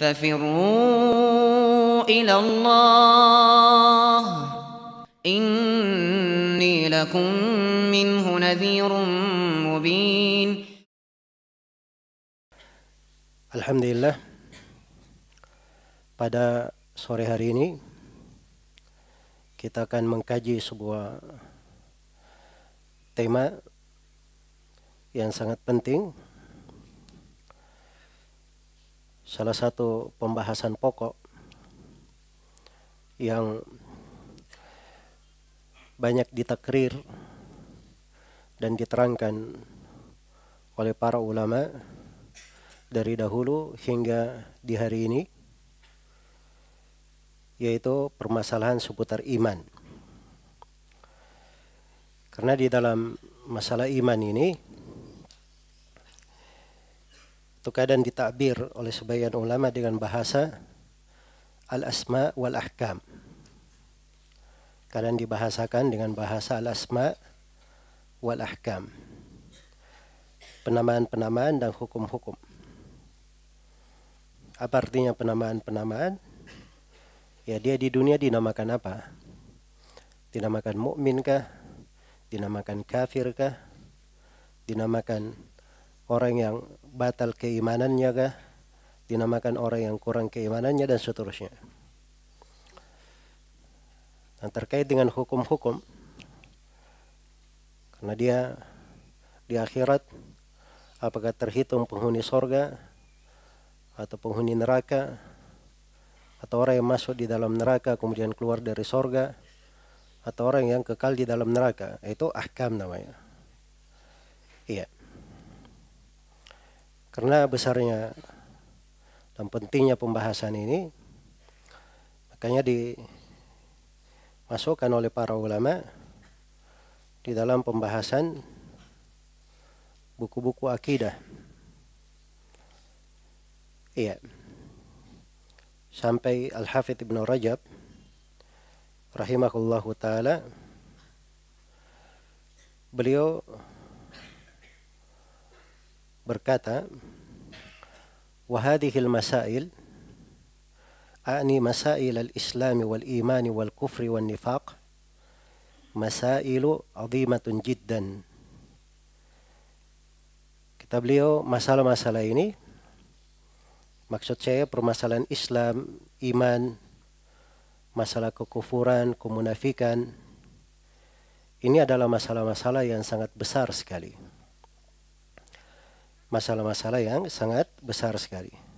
ففروا إلى الله إني لكم منه نذير مبين الحمد لله pada sore hari ini kita akan mengkaji sebuah tema yang sangat penting salah satu pembahasan pokok yang banyak ditakrir dan diterangkan oleh para ulama dari dahulu hingga di hari ini yaitu permasalahan seputar iman. Karena di dalam masalah iman ini atau kadang ditakbir oleh sebagian ulama dengan bahasa al-asma wal ahkam. Kadang dibahasakan dengan bahasa al-asma wal ahkam. Penamaan-penamaan dan hukum-hukum. Apa artinya penamaan-penamaan? Ya dia di dunia dinamakan apa? Dinamakan mukmin kah? Dinamakan kafir kah? Dinamakan orang yang batal keimanannya kah dinamakan orang yang kurang keimanannya dan seterusnya dan terkait dengan hukum-hukum karena dia di akhirat apakah terhitung penghuni sorga atau penghuni neraka atau orang yang masuk di dalam neraka kemudian keluar dari sorga atau orang yang kekal di dalam neraka itu ahkam namanya iya yeah. Karena besarnya dan pentingnya pembahasan ini, makanya dimasukkan oleh para ulama di dalam pembahasan buku-buku akidah. Iya. Sampai Al-Hafidh Ibn Rajab rahimahullahu taala beliau berkata, وهذه المسائل أعني مسائل الإسلام والإيمان والكفر والنفاق مسائل عظيمة جدا Kita beliau masalah-masalah ini maksud saya permasalahan Islam, iman, masalah kekufuran, kemunafikan ini adalah masalah-masalah yang sangat besar sekali masalah-masalah yang sangat besar sekali.